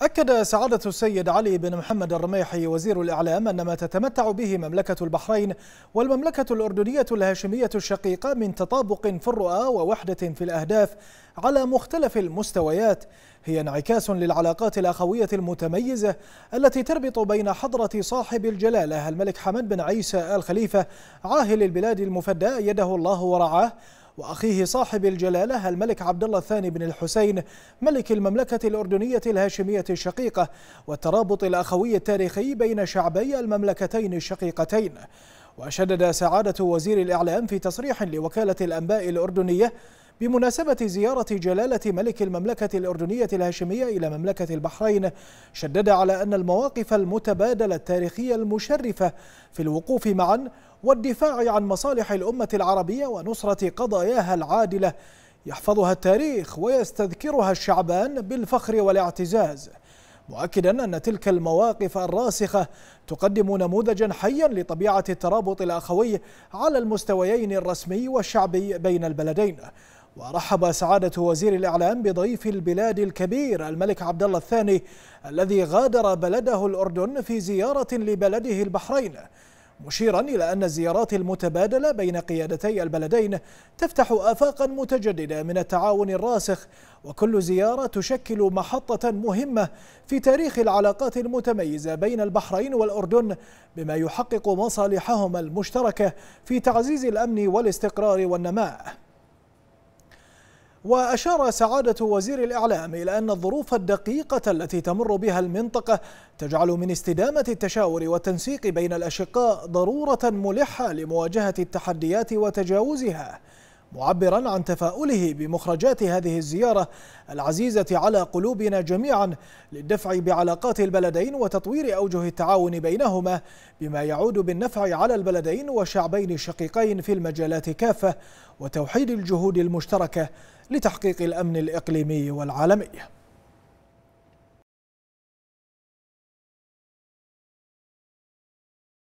أكد سعادة السيد علي بن محمد الرميحي وزير الإعلام أن ما تتمتع به مملكة البحرين والمملكة الأردنية الهاشمية الشقيقة من تطابق في الرؤى ووحدة في الأهداف على مختلف المستويات هي انعكاس للعلاقات الأخوية المتميزة التي تربط بين حضرة صاحب الجلالة الملك حمد بن عيسى آل خليفة عاهل البلاد المفدى يده الله ورعاه وأخيه صاحب الجلالة الملك عبد الله الثاني بن الحسين ملك المملكة الأردنية الهاشمية الشقيقة والترابط الأخوي التاريخي بين شعبي المملكتين الشقيقتين وشدد سعادة وزير الإعلام في تصريح لوكالة الأنباء الأردنية بمناسبة زيارة جلالة ملك المملكة الأردنية الهاشمية إلى مملكة البحرين شدد على أن المواقف المتبادلة التاريخية المشرفة في الوقوف معا والدفاع عن مصالح الأمة العربية ونصرة قضاياها العادلة يحفظها التاريخ ويستذكرها الشعبان بالفخر والاعتزاز مؤكدا أن تلك المواقف الراسخة تقدم نموذجا حيا لطبيعة الترابط الأخوي على المستويين الرسمي والشعبي بين البلدين ورحب سعادة وزير الإعلام بضيف البلاد الكبير الملك عبد الله الثاني الذي غادر بلده الأردن في زيارة لبلده البحرين مشيرا إلى أن الزيارات المتبادلة بين قيادتي البلدين تفتح آفاقا متجددة من التعاون الراسخ وكل زيارة تشكل محطة مهمة في تاريخ العلاقات المتميزة بين البحرين والأردن بما يحقق مصالحهما المشتركة في تعزيز الأمن والاستقرار والنماء وأشار سعادة وزير الإعلام إلى أن الظروف الدقيقة التي تمر بها المنطقة تجعل من استدامة التشاور والتنسيق بين الأشقاء ضرورة ملحة لمواجهة التحديات وتجاوزها معبرا عن تفاؤله بمخرجات هذه الزيارة العزيزة على قلوبنا جميعا للدفع بعلاقات البلدين وتطوير أوجه التعاون بينهما بما يعود بالنفع على البلدين وشعبين الشقيقين في المجالات كافة وتوحيد الجهود المشتركة لتحقيق الأمن الإقليمي والعالمي